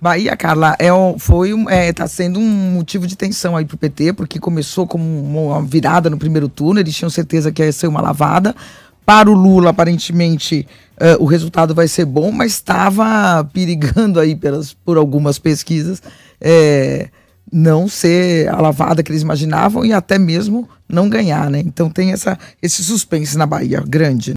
Bahia, Carla, é, foi, é, tá sendo um motivo de tensão aí pro PT, porque começou como uma virada no primeiro turno, eles tinham certeza que ia ser uma lavada. Para o Lula, aparentemente, uh, o resultado vai ser bom, mas estava perigando aí pelas, por algumas pesquisas é, não ser a lavada que eles imaginavam e até mesmo não ganhar, né? Então tem essa, esse suspense na Bahia grande.